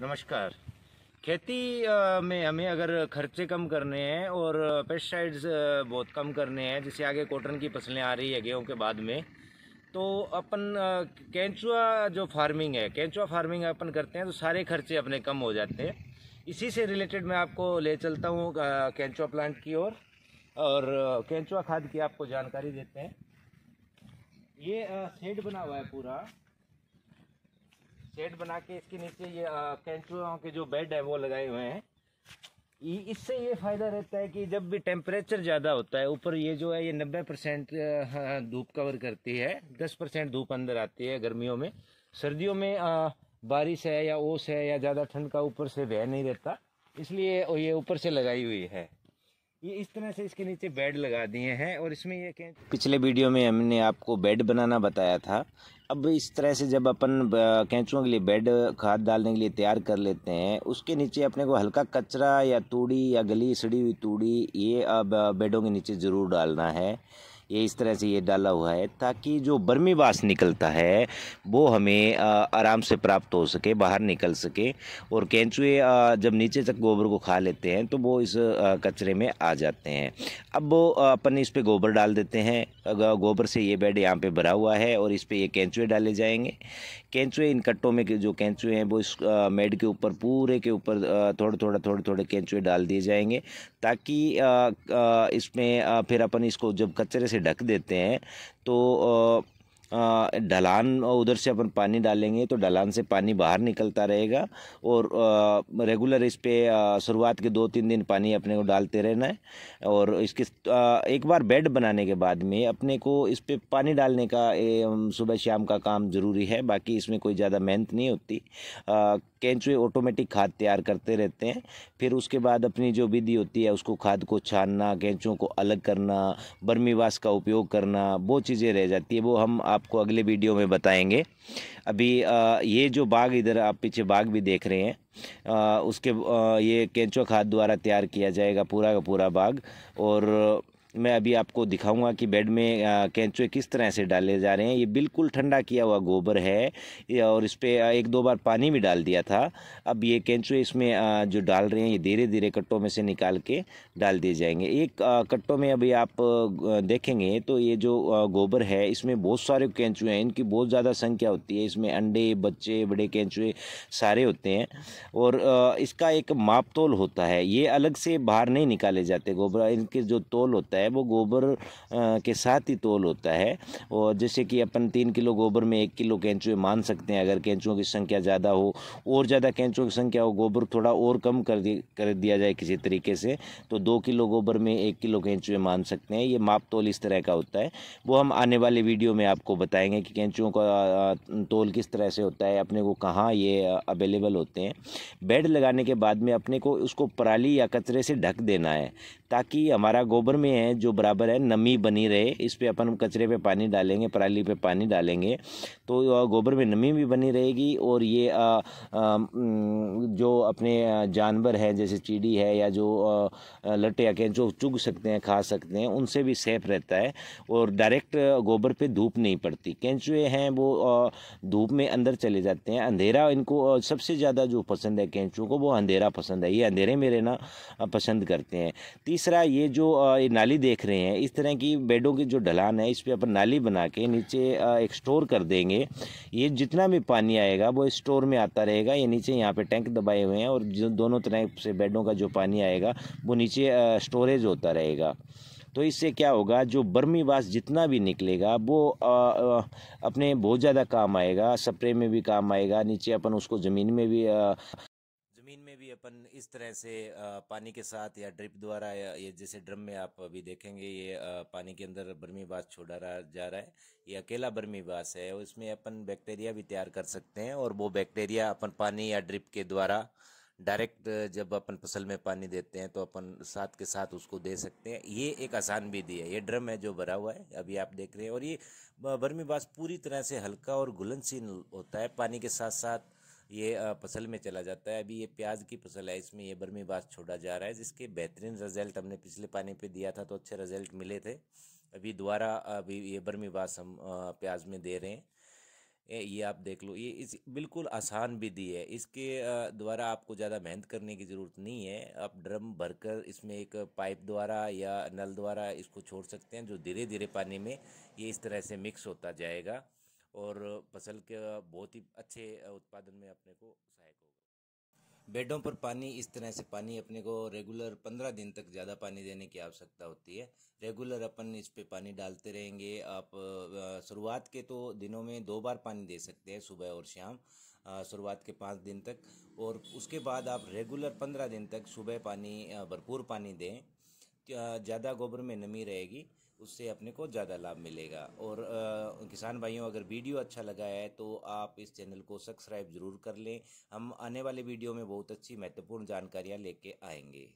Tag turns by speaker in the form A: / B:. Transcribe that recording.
A: नमस्कार खेती में हमें अगर खर्चे कम करने हैं और पेस्टिसाइड्स बहुत कम करने हैं जैसे आगे कॉटन की फसलें आ रही है गेहूं के बाद में तो अपन कैंचुआ जो फार्मिंग है कैंचुआ फार्मिंग अपन करते हैं तो सारे खर्चे अपने कम हो जाते हैं इसी से रिलेटेड मैं आपको ले चलता हूँ कैंचुआ प्लांट की ओर और, और कैंचुआ खाद की आपको जानकारी देते हैं ये शेड बना हुआ है पूरा शेड बना के इसके नीचे ये कैंचुओं के जो बेड है वो लगाए हुए हैं इससे ये फ़ायदा रहता है कि जब भी टेम्परेचर ज़्यादा होता है ऊपर ये जो है ये नब्बे परसेंट धूप कवर करती है दस परसेंट धूप अंदर आती है गर्मियों में सर्दियों में बारिश है या ओस है या ज़्यादा ठंड का ऊपर से वह नहीं रहता इसलिए ये ऊपर से लगाई हुई है ये इस तरह से इसके नीचे बेड लगा दिए हैं और इसमें ये पिछले वीडियो में हमने आपको बेड बनाना बताया था अब इस तरह से जब अपन कैंचुओं के लिए बेड खाद डालने के लिए तैयार कर लेते हैं उसके नीचे अपने को हल्का कचरा या तूड़ी या गली सड़ी हुई तूड़ी ये अब बेडों के नीचे ज़रूर डालना है ये इस तरह से ये डाला हुआ है ताकि जो बर्मी वास निकलता है वो हमें आराम से प्राप्त हो सके बाहर निकल सके और केंचुए जब नीचे तक गोबर को खा लेते हैं तो वो इस कचरे में आ जाते हैं अब वो अपन इस पर गोबर डाल देते हैं गोबर से ये बेड यहाँ पे भरा हुआ है और इस पर ये केंचुए डाले जाएंगे कैंचुए इन कट्टों में जो कैंचुए हैं वो इस मेड के ऊपर पूरे के ऊपर थोड़े थोड़े थोड़े थोड़े कैंचुए डाल दिए जाएंगे ताकि इसमें फिर अपन इसको जब कचरे से ढक देते हैं तो ढलान उधर से अपन पानी डालेंगे तो ढलान से पानी बाहर निकलता रहेगा और रेगुलर इस पर शुरुआत के दो तीन दिन पानी अपने को डालते रहना है और इसके एक बार बेड बनाने के बाद में अपने को इस पर पानी डालने का सुबह शाम का काम ज़रूरी है बाकी इसमें कोई ज़्यादा मेहनत नहीं होती केंचुए ऑटोमेटिक खाद तैयार करते रहते हैं फिर उसके बाद अपनी जो विधि होती है उसको खाद को छानना केंचुओं को अलग करना बर्मीवास का उपयोग करना वो चीज़ें रह जाती है वो हम आपको अगले वीडियो में बताएंगे अभी आ, ये जो बाग इधर आप पीछे बाग भी देख रहे हैं आ, उसके आ, ये केंचुआ खाद द्वारा तैयार किया जाएगा पूरा का पूरा बाग और मैं अभी आपको दिखाऊंगा कि बेड में कैंचुए किस तरह से डाले जा रहे हैं ये बिल्कुल ठंडा किया हुआ गोबर है और इस पर एक दो बार पानी भी डाल दिया था अब ये कैंचुए इसमें जो डाल रहे हैं ये धीरे धीरे कट्टों में से निकाल के डाल दिए जाएंगे एक कट्टों में अभी आप देखेंगे तो ये जो गोबर है इसमें बहुत सारे कैंचुए हैं इनकी बहुत ज़्यादा संख्या होती है इसमें अंडे बच्चे बड़े कैंचुए सारे होते हैं और इसका एक माप तोल होता है ये अलग से बाहर नहीं निकाले जाते गोबर इनके जो तोल होता है होता है वो गोबर के साथ ही तोल होता है और जैसे कि अपन तीन किलो गोबर में एक किलो कैंचुए मान सकते हैं अगर कैंचुओं की संख्या ज़्यादा हो और ज़्यादा कैंचुओं की संख्या हो गोबर थोड़ा और कम कर दि, कर दिया जाए किसी तरीके से तो दो किलो गोबर में एक किलो कैंचुए मान सकते हैं ये माप तोल इस तरह का होता है वो हम आने वाले वीडियो में आपको बताएंगे कि कैंचुओं का तोल किस तरह से होता है अपने को कहाँ ये अवेलेबल होते हैं बेड लगाने के बाद में अपने को उसको पराली या कचरे से ढक देना है ताकि हमारा गोबर में है हैं जो बराबर है नमी बनी रहे इस पर अपन कचरे पे पानी डालेंगे पराली पे पानी डालेंगे तो गोबर में नमी भी बनी रहेगी और ये आ, आ, जो अपने जानवर हैं जैसे चीड़ी है या जो लटे के जो चुग सकते हैं खा सकते हैं उनसे भी सेफ रहता है और डायरेक्ट गोबर पर धूप नहीं पड़ती कैंचुए हैं वो धूप में अंदर चले जाते हैं अंधेरा इनको सबसे ज़्यादा जो पसंद है कैंचुओं को वो अंधेरा पसंद है ये अंधेरे में रहना पसंद करते हैं तीसरा ये जो नाली नाली देख रहे हैं इस तरह की बेडों की जो ढलान है इस पर अपन नाली बना के नीचे एक स्टोर कर देंगे ये जितना भी पानी आएगा वो स्टोर में आता रहेगा ये नीचे यहाँ पे टैंक दबाए हुए हैं और जो दोनों तरह से बेडों का जो पानी आएगा वो नीचे स्टोरेज होता रहेगा तो इससे क्या होगा जो बर्मी वास जितना भी निकलेगा वो आ, आ, अपने बहुत ज़्यादा काम आएगा स्प्रे में भी काम आएगा नीचे अपन उसको ज़मीन में भी आ, भी अपन इस तरह से पानी के साथ या ड्रिप द्वारा या ये जैसे ड्रम में आप अभी देखेंगे ये पानी के अंदर बर्मी बास छोड़ा जा रहा है ये अकेला बर्मी बास है उसमें अपन बैक्टीरिया भी तैयार कर सकते हैं और वो बैक्टीरिया अपन पानी या ड्रिप के द्वारा डायरेक्ट जब अपन फसल में पानी देते हैं तो अपन साथ के साथ उसको दे सकते हैं ये एक आसान विधि है ये ड्रम है जो भरा हुआ है अभी आप देख रहे हैं और ये बर्मी बास पूरी तरह से हल्का और घुलनशील होता है पानी के साथ साथ ये फसल में चला जाता है अभी ये प्याज की फसल है इसमें ये बर्मी बास छोड़ा जा रहा है जिसके बेहतरीन रिजल्ट हमने पिछले पानी पे दिया था तो अच्छे रिजल्ट मिले थे अभी दोबारा अभी ये बर्मी बास हम प्याज में दे रहे हैं ये आप देख लो ये इस बिल्कुल आसान विधि है इसके द्वारा आपको ज़्यादा मेहनत करने की ज़रूरत नहीं है आप ड्रम भरकर इसमें एक पाइप द्वारा या नल द्वारा इसको छोड़ सकते हैं जो धीरे धीरे पानी में ये इस तरह से मिक्स होता जाएगा और फसल के बहुत ही अच्छे उत्पादन में अपने को सहायक होगा बेडों पर पानी इस तरह से पानी अपने को रेगुलर पंद्रह दिन तक ज़्यादा पानी देने की आवश्यकता होती है रेगुलर अपन इस पे पानी डालते रहेंगे आप शुरुआत के तो दिनों में दो बार पानी दे सकते हैं सुबह और शाम शुरुआत के पाँच दिन तक और उसके बाद आप रेगुलर पंद्रह दिन तक सुबह पानी भरपूर पानी दें ज़्यादा गोबर में नमी रहेगी उससे अपने को ज़्यादा लाभ मिलेगा और आ, किसान भाइयों अगर वीडियो अच्छा लगा है तो आप इस चैनल को सब्सक्राइब ज़रूर कर लें हम आने वाले वीडियो में बहुत अच्छी महत्वपूर्ण जानकारियाँ लेके आएंगे